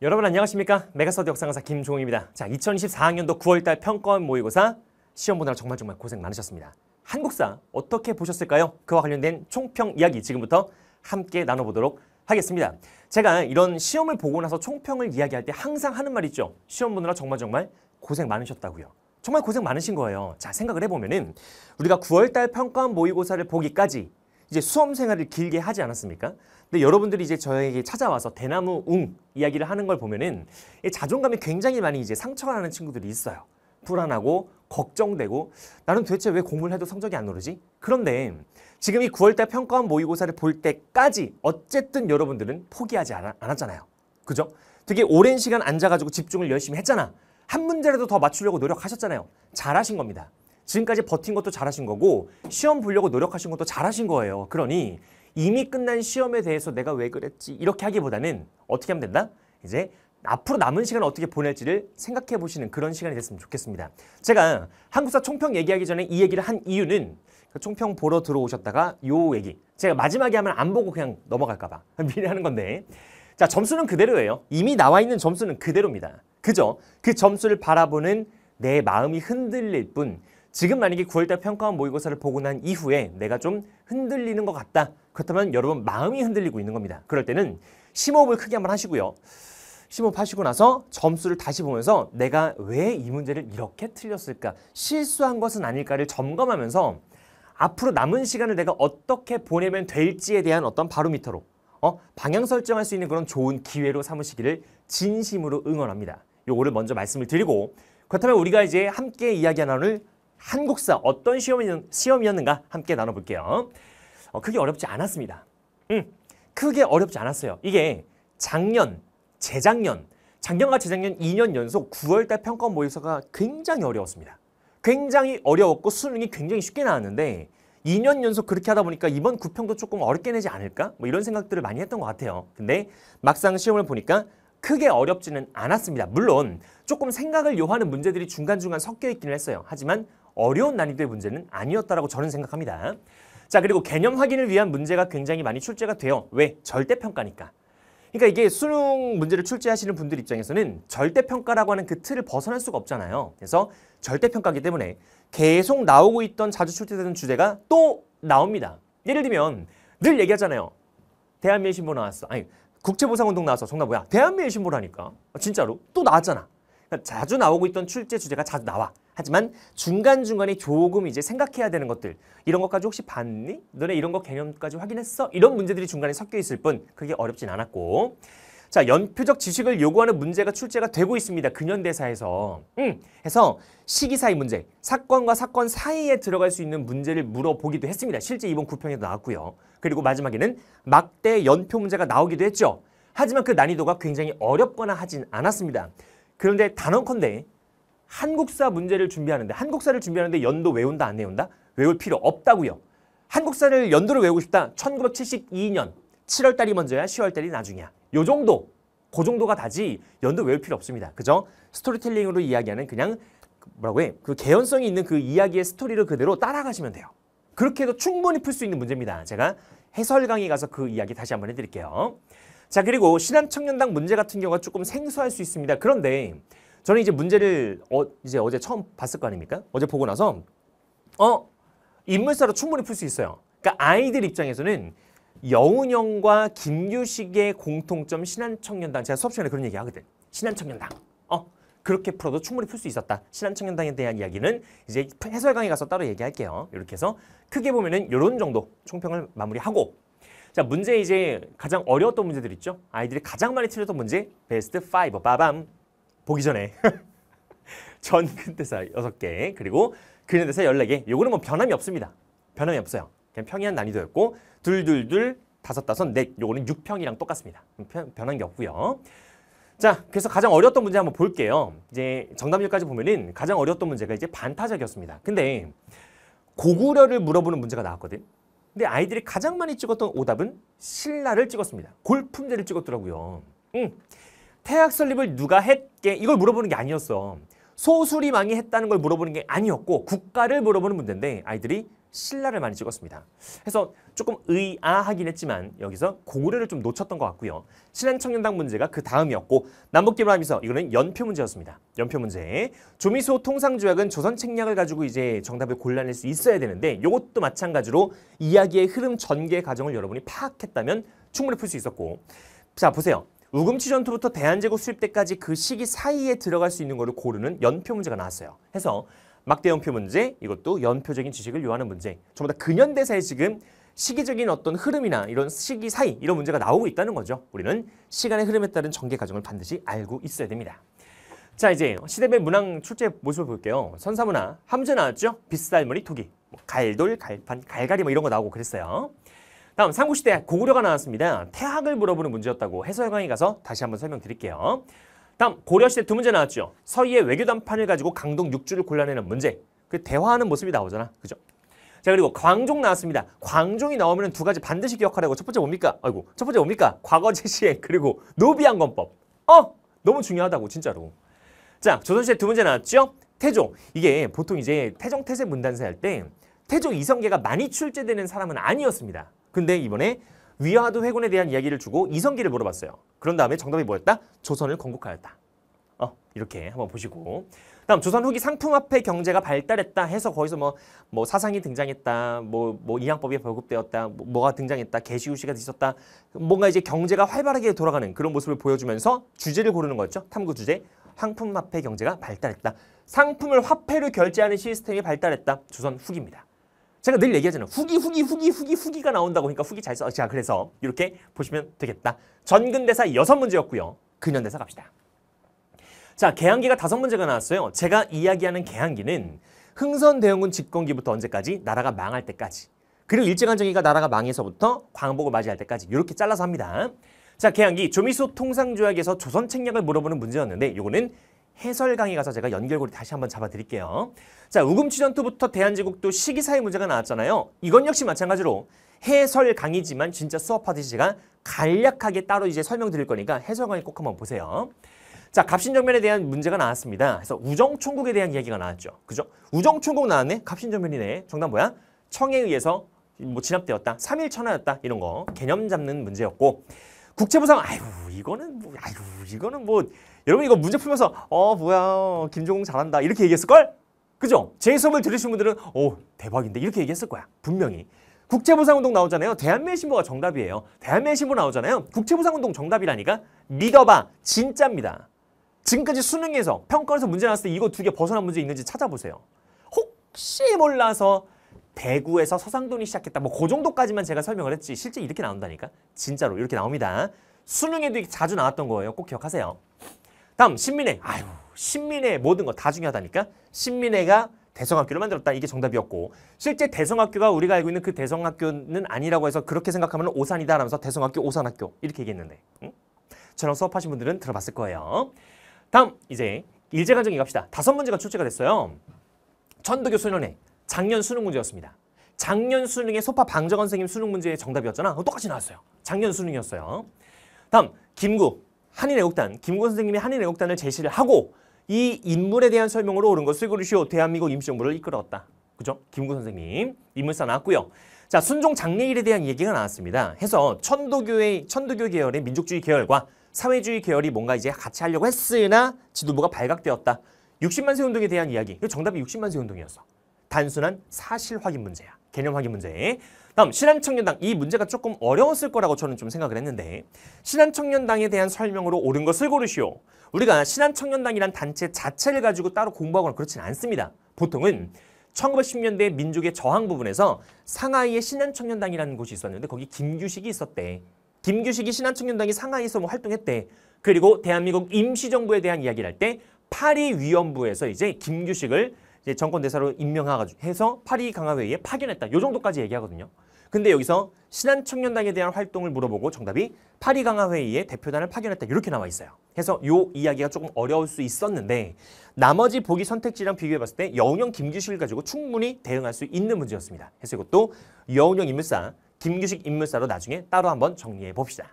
여러분 안녕하십니까 메가서드 역사강사 김종입니다 자 2024학년도 9월달 평가원 모의고사 시험 보느라 정말 정말 고생 많으셨습니다 한국사 어떻게 보셨을까요? 그와 관련된 총평 이야기 지금부터 함께 나눠보도록 하겠습니다 제가 이런 시험을 보고 나서 총평을 이야기할 때 항상 하는 말 있죠 시험 보느라 정말 정말 고생 많으셨다고요 정말 고생 많으신 거예요 자 생각을 해보면은 우리가 9월달 평가원 모의고사를 보기까지 이제 수험 생활을 길게 하지 않았습니까? 근데 여러분들이 이제 저에게 찾아와서 대나무 웅 이야기를 하는 걸 보면은 자존감이 굉장히 많이 이제 상처가 나는 친구들이 있어요. 불안하고 걱정되고 나는 도대체 왜 공부를 해도 성적이 안 오르지? 그런데 지금 이 9월달 평가원 모의고사를 볼 때까지 어쨌든 여러분들은 포기하지 않아, 않았잖아요. 그죠? 되게 오랜 시간 앉아가지고 집중을 열심히 했잖아. 한 문제라도 더 맞추려고 노력하셨잖아요. 잘하신 겁니다. 지금까지 버틴 것도 잘하신 거고 시험 보려고 노력하신 것도 잘하신 거예요. 그러니 이미 끝난 시험에 대해서 내가 왜 그랬지 이렇게 하기보다는 어떻게 하면 된다? 이제 앞으로 남은 시간을 어떻게 보낼지를 생각해 보시는 그런 시간이 됐으면 좋겠습니다. 제가 한국사 총평 얘기하기 전에 이 얘기를 한 이유는 그 총평 보러 들어오셨다가 요 얘기 제가 마지막에 하면 안 보고 그냥 넘어갈까 봐 미리 하는 건데 자 점수는 그대로예요. 이미 나와 있는 점수는 그대로입니다. 그죠? 그 점수를 바라보는 내 마음이 흔들릴 뿐 지금 만약에 9월달 평가원 모의고사를 보고 난 이후에 내가 좀 흔들리는 것 같다. 그렇다면 여러분 마음이 흔들리고 있는 겁니다. 그럴 때는 심호흡을 크게 한번 하시고요. 심호흡하시고 나서 점수를 다시 보면서 내가 왜 이 문제를 이렇게 틀렸을까? 실수한 것은 아닐까를 점검하면서 앞으로 남은 시간을 내가 어떻게 보내면 될지에 대한 어떤 바로미터로 어? 방향 설정할 수 있는 그런 좋은 기회로 삼으시기를 진심으로 응원합니다. 요거를 먼저 말씀을 드리고 그렇다면 우리가 이제 함께 이야기 나눌 한국사 어떤 시험이었, 는가 함께 나눠볼게요. 어, 크게 어렵지 않았습니다. 음, 크게 어렵지 않았어요. 이게 작년, 재작년, 작년과 재작년 2년 연속 9월달 평가 모의고사가 굉장히 어려웠습니다. 굉장히 어려웠고 수능이 굉장히 쉽게 나왔는데 2년 연속 그렇게 하다 보니까 이번 구평도 조금 어렵게 내지 않을까? 뭐 이런 생각들을 많이 했던 것 같아요. 근데 막상 시험을 보니까 크게 어렵지는 않았습니다. 물론 조금 생각을 요하는 문제들이 중간중간 섞여 있기는 했어요. 하지만 어려운 난이도의 문제는 아니었다라고 저는 생각합니다. 자 그리고 개념 확인을 위한 문제가 굉장히 많이 출제가 돼요. 왜? 절대평가니까. 그러니까 이게 수능 문제를 출제하시는 분들 입장에서는 절대평가라고 하는 그 틀을 벗어날 수가 없잖아요. 그래서 절대평가기 때문에 계속 나오고 있던 자주 출제되는 주제가 또 나옵니다. 예를 들면 늘 얘기하잖아요. 대한민국 신보 나왔어. 아니 국제보상운동 나왔어. 정답 뭐야? 대한민국 신보라니까. 아, 진짜로. 또 나왔잖아. 그러니까 자주 나오고 있던 출제 주제가 자주 나와. 하지만 중간중간에 조금 이제 생각해야 되는 것들 이런 것까지 혹시 봤니? 너네 이런 거 개념까지 확인했어? 이런 문제들이 중간에 섞여 있을 뿐 그게 어렵진 않았고 자 연표적 지식을 요구하는 문제가 출제가 되고 있습니다. 근현대사에서. 음, 해서 시기사의 문제, 사건과 사건 사이에 들어갈 수 있는 문제를 물어보기도 했습니다. 실제 이번 구평에도 나왔고요. 그리고 마지막에는 막대 연표 문제가 나오기도 했죠. 하지만 그 난이도가 굉장히 어렵거나 하진 않았습니다. 그런데 단언컨대 한국사 문제를 준비하는데 한국사를 준비하는데 연도 외운다 안 외운다? 외울 필요 없다고요. 한국사를 연도를 외우고 싶다. 1972년 7월달이 먼저야 10월달이 나중이야. 요 정도 그 정도가 다지 연도 외울 필요 없습니다. 그죠? 스토리텔링으로 이야기하는 그냥 뭐라고 해? 그 개연성이 있는 그 이야기의 스토리를 그대로 따라가시면 돼요. 그렇게 해도 충분히 풀 수 있는 문제입니다. 제가 해설 강의 가서 그 이야기 다시 한번 해드릴게요. 자 그리고 신한청년당 문제 같은 경우가 조금 생소할 수 있습니다. 그런데 저는 이제 문제를 어, 이제 어제 처음 봤을 거 아닙니까? 어제 보고 나서 어 인물사로 충분히 풀 수 있어요. 그러니까 아이들 입장에서는 여운형과 김유식의 공통점 신한청년당 제가 수업 시간에 그런 얘기 하거든. 신한청년당. 어 그렇게 풀어도 충분히 풀 수 있었다. 신한청년당에 대한 이야기는 이제 해설 강의 가서 따로 얘기할게요. 이렇게 해서 크게 보면은 이런 정도 총평을 마무리하고 자 문제 이제 가장 어려웠던 문제들 있죠. 아이들이 가장 많이 틀렸던 문제 베스트 5 빠밤 보기 전에 전근대사 6개 그리고 근현대사 14개 요거는 뭐 변함이 없습니다. 변함이 없어요. 그냥 평이한 난이도였고 둘둘둘 다섯 다섯 넷 요거는 6평이랑 똑같습니다. 변, 변한 게 없고요. 자, 그래서 가장 어려웠던 문제 한번 볼게요. 이제 정답률까지 보면은 가장 어려웠던 문제가 이제 반타작이었습니다. 근데 고구려를 물어보는 문제가 나왔거든. 근데 아이들이 가장 많이 찍었던 오답은 신라를 찍었습니다. 골품제를 찍었더라고요. 음. 응. 태학 설립을 누가 했게 이걸 물어보는 게 아니었어. 소수리망이 했다는 걸 물어보는 게 아니었고 국가를 물어보는 문제인데 아이들이 신라를 많이 찍었습니다. 그래서 조금 의아하긴 했지만 여기서 고구려를 좀 놓쳤던 것 같고요. 신한청년당 문제가 그 다음이었고 남북기로 하면서 이거는 연표 문제였습니다. 연표 문제. 조미수호 통상조약은 조선 책략을 가지고 이제 정답을 골라낼 수 있어야 되는데 이것도 마찬가지로 이야기의 흐름 전개 과정을 여러분이 파악했다면 충분히 풀 수 있었고 자 보세요. 우금치 전투부터 대한제국 수립 때까지 그 시기 사이에 들어갈 수 있는 거를 고르는 연표 문제가 나왔어요. 해서 막대 연표 문제, 이것도 연표적인 지식을 요하는 문제. 전부 다 근현대사에 지금 시기적인 어떤 흐름이나 이런 시기 사이 이런 문제가 나오고 있다는 거죠. 우리는 시간의 흐름에 따른 전개 과정을 반드시 알고 있어야 됩니다. 자 이제 시대별 문항 출제 모습을 볼게요. 선사문화 함재 나왔죠? 비쌀머리 토기, 뭐 갈돌, 갈판, 갈갈이 뭐 이런 거 나오고 그랬어요. 다음 삼국시대 고구려가 나왔습니다. 태학을 물어보는 문제였다고 해설 강의 가서 다시 한번 설명드릴게요. 다음 고려시대 두 문제 나왔죠. 서희의 외교단판을 가지고 강동 육주를 골라내는 문제. 그 대화하는 모습이 나오잖아. 그죠? 자 그리고 광종 나왔습니다. 광종이 나오면 두 가지 반드시 기억하라고 첫 번째 뭡니까? 아이고 첫 번째 뭡니까? 과거제 시행 그리고 노비안검법. 어 너무 중요하다고 진짜로. 자 조선시대 두 문제 나왔죠. 태조 이게 보통 이제 태종 태세 문단세 할 때태조 이성계가 많이 출제되는 사람은 아니었습니다. 근데 이번에 위화도 회군에 대한 이야기를 주고 이성기를 물어봤어요. 그런 다음에 정답이 뭐였다? 조선을 건국하였다. 어, 이렇게 한번 보시고. 다음 조선 후기 상품화폐 경제가 발달했다 해서 거기서 뭐, 뭐 사상이 등장했다, 뭐, 뭐 이양법이 발급되었다, 뭐, 가 등장했다, 개시우시가 있었다, 뭔가 이제 경제가 활발하게 돌아가는 그런 모습을 보여주면서 주제를 고르는 거죠 탐구 주제. 상품화폐 경제가 발달했다. 상품을 화폐로 결제하는 시스템이 발달했다. 조선 후기입니다. 제가 늘 얘기하잖아요. 후기, 후기, 후기, 후기, 후기가 나온다고 그러니까 후기 잘 써. 자, 그래서 이렇게 보시면 되겠다. 전근대사 여섯 문제였고요. 근현대사 갑시다. 자, 개항기가 다섯 문제가 나왔어요. 제가 이야기하는 개항기는 흥선대원군 집권기부터 언제까지? 나라가 망할 때까지. 그리고 일제간정기가 나라가 망해서부터 광복을 맞이할 때까지 이렇게 잘라서 합니다. 자, 개항기 조미소 통상조약에서 조선 책략을 물어보는 문제였는데 이거는 해설 강의 가서 제가 연결고리 다시 한번 잡아드릴게요. 자, 우금치 전투부터 대한제국도 시기사의 문제가 나왔잖아요. 이건 역시 마찬가지로 해설 강의지만 진짜 수업하듯이 제가 간략하게 따로 이제 설명드릴 거니까 해설 강의 꼭 한번 보세요. 자, 갑신정변에 대한 문제가 나왔습니다. 그래서 우정총국에 대한 이야기가 나왔죠. 그죠? 우정총국 나왔네? 갑신정변이네. 정답 뭐야? 청에 의해서 뭐 진압되었다. 삼일천하였다. 이런 거 개념 잡는 문제였고 국제부상 아유 이거는 뭐 아유 이거는 뭐 여러분 이거 문제 풀면서 어 뭐야 어, 김종국 잘한다 이렇게 얘기했을걸? 그죠? 제 수업을 들으신 분들은 오 대박인데 이렇게 얘기했을 거야 분명히 국제보상운동 나오잖아요 대한민의 신보가 정답이에요 대한민의 신보 나오잖아요 국제보상운동 정답이라니까 믿어봐 진짜입니다 지금까지 수능에서 평가에서 문제 나왔을 때 이거 두 개 벗어난 문제 있는지 찾아보세요 혹시 몰라서 대구에서 서상돈이 시작했다 뭐 그 정도까지만 제가 설명을 했지 실제 이렇게 나온다니까 진짜로 이렇게 나옵니다 수능에도 자주 나왔던 거예요 꼭 기억하세요 다음 신민회. 아유 신민회 모든 거 다 중요하다니까. 신민회가 대성학교를 만들었다. 이게 정답이었고 실제 대성학교가 우리가 알고 있는 그 대성학교는 아니라고 해서 그렇게 생각하면 오산이다 라면서 대성학교, 오산학교 이렇게 얘기했는데 응? 저랑 수업하신 분들은 들어봤을 거예요. 다음 이제 일제강점기 갑시다. 다섯 문제가 출제가 됐어요. 천도교 수련회 작년 수능 문제였습니다. 작년 수능의 소파 방정원 선생님 수능 문제의 정답이었잖아. 똑같이 나왔어요. 작년 수능이었어요. 다음 김구 한인애국단, 김구 선생님이 한인애국단을 제시를 하고 이 인물에 대한 설명으로 옳은 것을 그르시오 대한민국 임시정부를 이끌었다. 그죠? 김구 선생님 인물 사나왔고요 자, 순종 장례일에 대한 얘기가 나왔습니다. 해서 천도교의 천도교 계열의 민족주의 계열과 사회주의 계열이 뭔가 이제 같이 하려고 했으나 지도부가 발각되었다. 60만세 운동에 대한 이야기. 정답이 60만세 운동이었어. 단순한 사실 확인 문제야. 개념 확인 문제. 다음 신한청년당 이 문제가 조금 어려웠을 거라고 저는 좀 생각을 했는데 신한청년당에 대한 설명으로 옳은 것을 고르시오. 우리가 신한청년당이란 단체 자체를 가지고 따로 공부하거나 그렇진 않습니다. 보통은 1910년대 민족의 저항 부분에서 상하이의 신한청년당이라는 곳이 있었는데 거기 김규식이 있었대. 김규식이 신한청년당이 상하이에서 뭐 활동했대. 그리고 대한민국 임시정부에 대한 이야기를 할 때 파리 위원부에서 이제 김규식을 이제 정권 대사로 임명해서 파리 강화회의에 파견했다. 요 정도까지 얘기하거든요. 근데 여기서 신한청년당에 대한 활동을 물어보고 정답이 파리 강화 회의에 대표단을 파견했다 이렇게 나와 있어요. 그래서 요 이야기가 조금 어려울 수 있었는데 나머지 보기 선택지랑 비교해 봤을 때 여운형 김규식을 가지고 충분히 대응할 수 있는 문제였습니다. 해서 이것도 여운형 인물사, 김규식 인물사로 나중에 따로 한번 정리해 봅시다.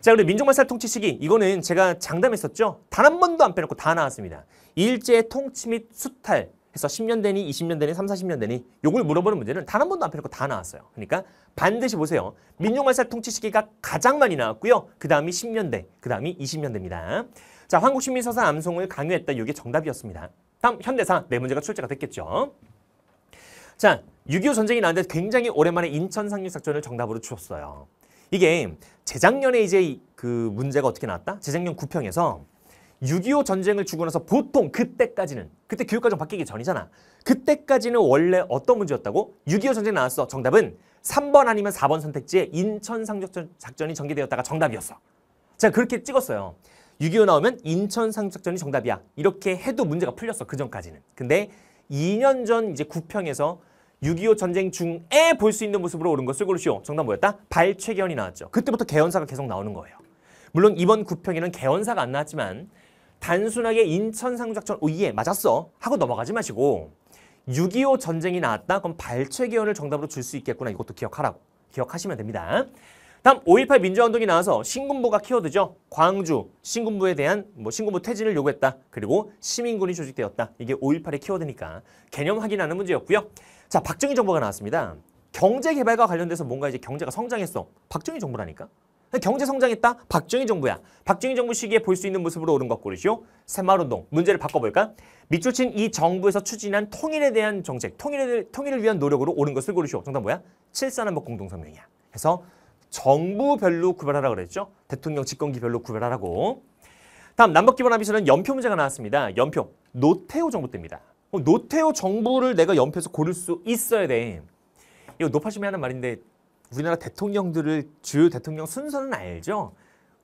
자, 그리고 민족말살 통치 시기 이거는 제가 장담했었죠. 단 한 번도 안 빼놓고 다 나왔습니다. 일제의 통치 및 수탈 해서 10년 되니, 20년 되니, 3, 40년 되니 요걸 물어보는 문제는 단 한 번도 안 펴놓고 다 나왔어요. 그러니까 반드시 보세요. 민족말살 통치 시기가 가장 많이 나왔고요. 그 다음이 10년대, 그 다음이 20년대입니다. 자, 한국시민서사 암송을 강요했다. 이게 정답이었습니다. 다음 현대사 네 문제가 출제가 됐겠죠. 자, 6.25 전쟁이 나는데 굉장히 오랜만에 인천 상륙작전을 정답으로 주었어요. 이게 재작년에 이제 그 문제가 어떻게 나왔다? 재작년 9평에서 6.25 전쟁을 주고 나서 보통 그때까지는 그때 교육과정 바뀌기 전이잖아. 그때까지는 원래 어떤 문제였다고? 6.25 전쟁 나왔어. 정답은 3번 아니면 4번 선택지에 인천 상륙 작전이 전개되었다가 정답이었어. 제가 그렇게 찍었어요. 6.25 나오면 인천 상륙 작전이 정답이야. 이렇게 해도 문제가 풀렸어. 그 전까지는. 근데 2년 전 이제 구평에서 6.25 전쟁 중에 볼 수 있는 모습으로 오른 거 쏠고르시오. 정답 뭐였다? 발췌견이 나왔죠. 그때부터 개헌사가 계속 나오는 거예요. 물론 이번 구평에는 개헌사가 안 나왔지만 단순하게 인천 상작전 오예 맞았어 하고 넘어가지 마시고 6.25 전쟁이 나왔다 그럼 발췌기원을 정답으로 줄 수 있겠구나 이것도 기억하라고 기억하시면 됩니다. 다음 5.18 민주화운동이 나와서 신군부가 키워드죠. 광주 신군부에 대한 뭐 신군부 퇴진을 요구했다. 그리고 시민군이 조직되었다. 이게 5.18의 키워드니까 개념 확인하는 문제였고요. 자 박정희 정부가 나왔습니다. 경제 개발과 관련돼서 뭔가 이제 경제가 성장했어. 박정희 정부라니까. 경제 성장했다. 박정희 정부야. 박정희 정부 시기에 볼 수 있는 모습으로 오른 것 고르시오. 새마을운동. 문제를 바꿔볼까? 밑줄친 이 정부에서 추진한 통일에 대한 정책, 통일을, 통일을 위한 노력으로 오른 것을 고르시오. 정답 뭐야? 칠산한복 공동성명이야. 그래서 정부별로 구별하라 고 그랬죠. 대통령 집권기별로 구별하라고. 다음 남북기본합의서는 연표 문제가 나왔습니다. 연표. 노태우 정부 때입니다. 어, 노태우 정부를 내가 연표에서 고를 수 있어야 돼. 이거 높아심이 하는 말인데 우리나라 대통령들을 주요 대통령 순서는 알죠.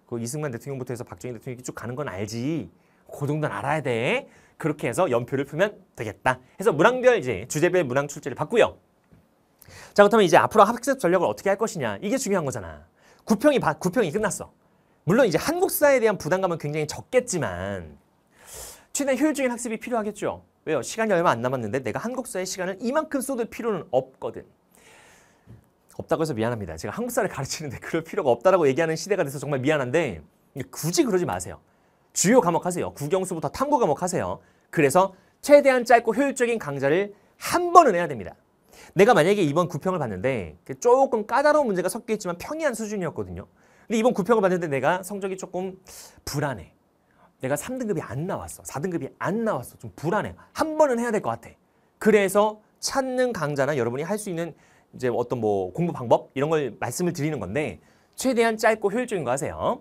그 이승만 대통령부터 해서 박정희 대통령이 쭉 가는 건 알지. 그 정도는 알아야 돼. 그렇게 해서 연표를 풀면 되겠다. 해서 문항별 이제 주제별 문항 출제를 받고요. 자 그렇다면 이제 앞으로 학습 전략을 어떻게 할 것이냐 이게 중요한 거잖아. 구평이 구평이 끝났어. 물론 이제 한국사에 대한 부담감은 굉장히 적겠지만 최대한 효율적인 학습이 필요하겠죠. 왜요? 시간이 얼마 안 남았는데 내가 한국사의 시간을 이만큼 쏟을 필요는 없거든. 없다고 해서 미안합니다. 제가 한국사를 가르치는데 그럴 필요가 없다고 얘기하는 시대가 돼서 정말 미안한데 굳이 그러지 마세요. 주요 과목 하세요. 국영수부터 탐구 과목 하세요. 그래서 최대한 짧고 효율적인 강좌를 한 번은 해야 됩니다. 내가 만약에 이번 구평을 봤는데 그 조금 까다로운 문제가 섞여 있지만 평이한 수준이었거든요. 근데 이번 구평을 봤는데 내가 성적이 조금 불안해. 내가 3등급이 안 나왔어. 4등급이 안 나왔어. 좀 불안해. 한 번은 해야 될 것 같아. 그래서 찾는 강좌나 여러분이 할 수 있는 이제 어떤 뭐 공부 방법 이런 걸 말씀을 드리는 건데 최대한 짧고 효율적인 거 하세요.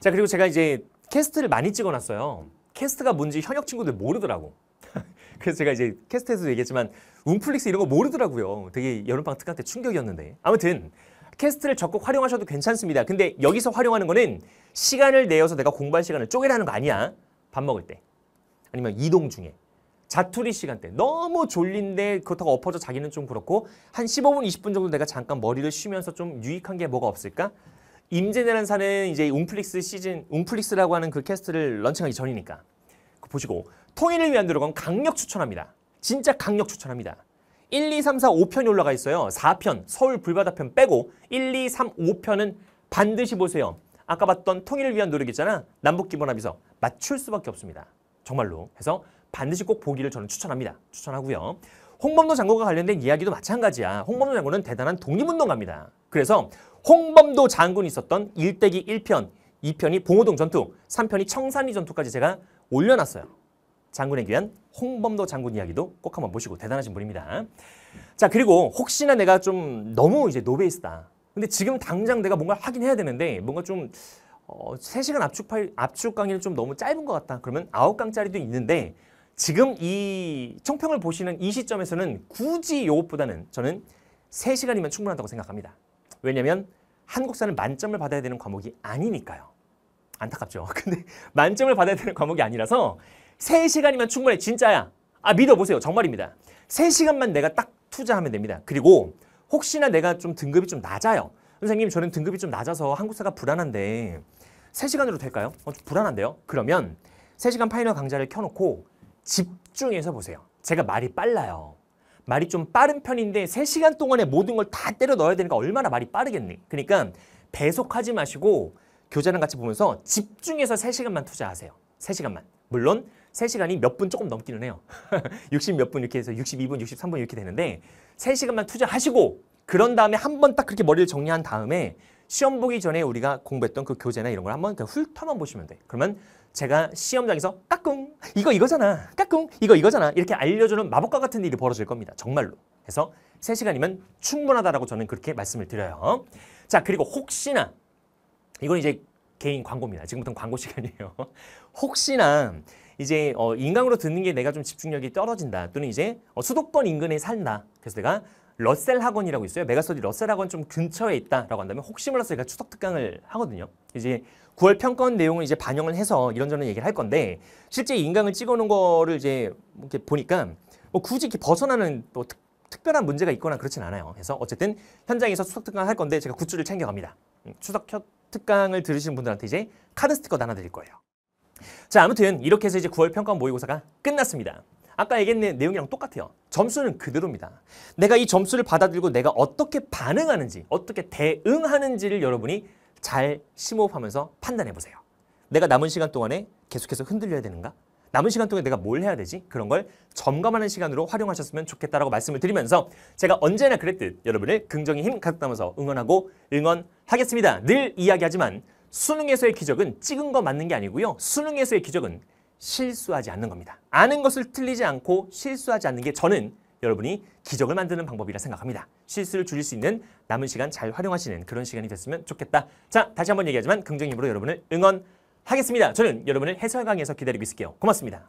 자 그리고 제가 이제 캐스트를 많이 찍어놨어요. 캐스트가 뭔지 현역 친구들 모르더라고. 그래서 제가 이제 캐스트에서 얘기했지만 웅플릭스 이런 거 모르더라고요. 되게 여름방 특강 때 충격이었는데. 아무튼 캐스트를 적극 활용하셔도 괜찮습니다. 근데 여기서 활용하는 거는 시간을 내어서 내가 공부할 시간을 쪼개라는 거 아니야. 밥 먹을 때. 아니면 이동 중에. 자투리 시간대 너무 졸린데 그렇다고 엎어져 자기는 좀 그렇고 한 15분 20분 정도 내가 잠깐 머리를 쉬면서 좀 유익한 게 뭐가 없을까? 임진왜란 사는 이제 웅플릭스 시즌 웅플릭스라고 하는 그 캐스트를 런칭하기 전이니까 그 보시고 통일을 위한 노력은 강력 추천합니다. 진짜 강력 추천합니다. 1, 2, 3, 4, 5편이 올라가 있어요. 4편, 서울 불바다편 빼고 1, 2, 3, 5편은 반드시 보세요. 아까 봤던 통일을 위한 노력 있잖아. 남북기본합의서 맞출 수밖에 없습니다. 정말로. 해서 반드시 꼭 보기를 저는 추천합니다. 추천하고요. 홍범도 장군과 관련된 이야기도 마찬가지야. 홍범도 장군은 대단한 독립운동가입니다. 그래서 홍범도 장군이 있었던 일대기 1편, 2편이 봉오동 전투, 3편이 청산리 전투까지 제가 올려놨어요. 장군에 귀한 홍범도 장군 이야기도 꼭 한번 보시고 대단하신 분입니다. 자 그리고 혹시나 내가 좀 너무 이제 노베이스다. 근데 지금 당장 내가 뭔가 확인해야 되는데 뭔가 좀 어, 3시간 압축, 파일, 압축 강의는 좀 너무 짧은 것 같다. 그러면 9강짜리도 있는데 지금 이청평을 보시는 이 시점에서는 굳이 이것보다는 저는 3시간이면 충분하다고 생각합니다. 왜냐면 한국사는 만점을 받아야 되는 과목이 아니니까요. 안타깝죠. 근데 만점을 받아야 되는 과목이 아니라서 3시간이면 충분해. 진짜야. 아 믿어보세요. 정말입니다. 3시간만 내가 딱 투자하면 됩니다. 그리고 혹시나 내가 좀 등급이 좀 낮아요. 선생님 저는 등급이 좀 낮아서 한국사가 불안한데 3시간으로 될까요? 어, 불안한데요? 그러면 3시간 파이널 강좌를 켜놓고 집중해서 보세요. 제가 말이 빨라요. 말이 좀 빠른 편인데 3시간 동안에 모든 걸 다 때려 넣어야 되니까 얼마나 말이 빠르겠니? 그러니까 배속하지 마시고 교재랑 같이 보면서 집중해서 3시간만 투자하세요. 3시간만. 물론 3시간이 몇 분 조금 넘기는 해요. 60 몇 분 이렇게 해서 62분, 63분 이렇게 되는데 3시간만 투자하시고 그런 다음에 한 번 딱 그렇게 머리를 정리한 다음에 시험 보기 전에 우리가 공부했던 그 교재나 이런 걸 한 번 훑어만 보시면 돼. 그러면 제가 시험장에서 까꿍 이거 이거잖아 까꿍 이거 이거잖아 이렇게 알려주는 마법과 같은 일이 벌어질 겁니다. 정말로. 그래서 3시간이면 충분하다라고 저는 그렇게 말씀을 드려요. 자 그리고 혹시나 이건 이제 개인 광고입니다. 지금부터는 광고 시간이에요. 혹시나 이제 어, 인강으로 듣는 게 내가 좀 집중력이 떨어진다 또는 이제 어, 수도권 인근에 산다 그래서 내가 러셀 학원이라고 있어요. 메가스터디 러셀 학원 좀 근처에 있다라고 한다면 혹시 몰라서 제가 추석 특강을 하거든요. 이제 9월 평가원 내용을 이제 반영을 해서 이런저런 얘기를 할 건데 실제 인강을 찍어놓은 거를 이제 이렇게 보니까 뭐 굳이 이렇게 벗어나는 또 특, 별한 문제가 있거나 그렇진 않아요. 그래서 어쨌든 현장에서 추석 특강 을할 건데 제가 굿즈를 챙겨갑니다. 음, 추석 특강을 들으신 분들한테 이제 카드 스티커 나눠드릴 거예요. 자 아무튼 이렇게 해서 이제 9월 평가원 모의고사가 끝났습니다. 아까 얘기했는 내용이랑 똑같아요. 점수는 그대로입니다. 내가 이 점수를 받아들고 내가 어떻게 반응하는지, 어떻게 대응하는지를 여러분이 잘 심호흡하면서 판단해보세요. 내가 남은 시간 동안에 계속해서 흔들려야 되는가? 남은 시간 동안 내가 뭘 해야 되지? 그런 걸 점검하는 시간으로 활용하셨으면 좋겠다라고 말씀을 드리면서 제가 언제나 그랬듯 여러분을 긍정의 힘 가득 담아서 응원하고 응원하겠습니다. 늘 이야기하지만 수능에서의 기적은 찍은 거 맞는 게 아니고요. 수능에서의 기적은 실수하지 않는 겁니다. 아는 것을 틀리지 않고 실수하지 않는 게 저는 여러분이 기적을 만드는 방법이라 생각합니다. 실수를 줄일 수 있는 남은 시간 잘 활용하시는 그런 시간이 됐으면 좋겠다. 자, 다시 한번 얘기하지만 긍정적으로 여러분을 응원하겠습니다. 저는 여러분을 해설 강의에서 기다리고 있을게요. 고맙습니다.